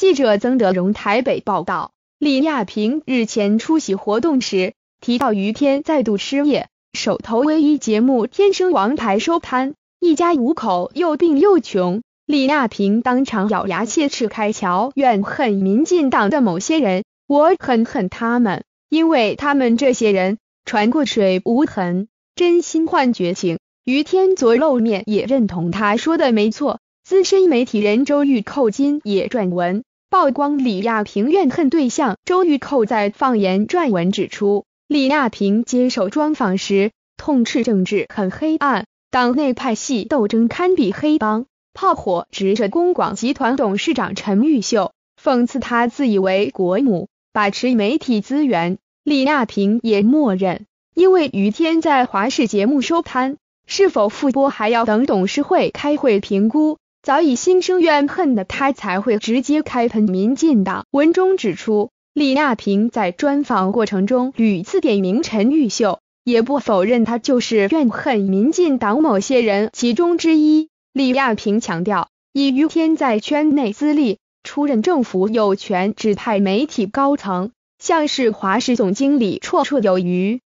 记者曾德荣台北报道，李亚平日前出席活动时提到，于天再度失业，手头唯一节目《天生王牌》收摊，一家五口又病又穷。李亚平当场咬牙切齿开桥，怨恨民进党的某些人，我很恨他们，因为他们这些人船过水无痕，真心换绝情。于天昨露面也认同他说的没错。资深媒体人周玉扣金也撰文。曝光李亚平怨恨对象。周玉蔻在放言撰文指出，李亚平接受专访时痛斥政治很黑暗，党内派系斗争堪比黑帮，炮火直射公广集团董事长陈玉秀，讽刺他自以为国母把持媒体资源。李亚平也默认，因为于天在华视节目收摊，是否复播还要等董事会开会评估。早已心生怨恨的他才会直接开喷民进党。文中指出，李亚平在专访过程中屡次点名陈玉秀，也不否认他就是怨恨民进党某些人其中之一。李亚平强调，以于天在圈内资历，出任政府有权指派媒体高层，像是华视总经理绰绰有余。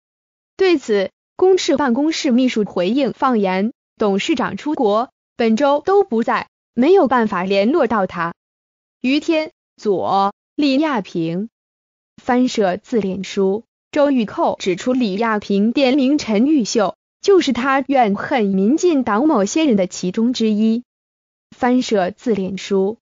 对此，公事办公室秘书回应放言：“董事长出国。”本周都不在，没有办法联络到他。于天左李亚平翻社自恋书，周玉蔻指出李亚平点名陈玉秀，就是他怨恨民进党某些人的其中之一。翻社自恋书。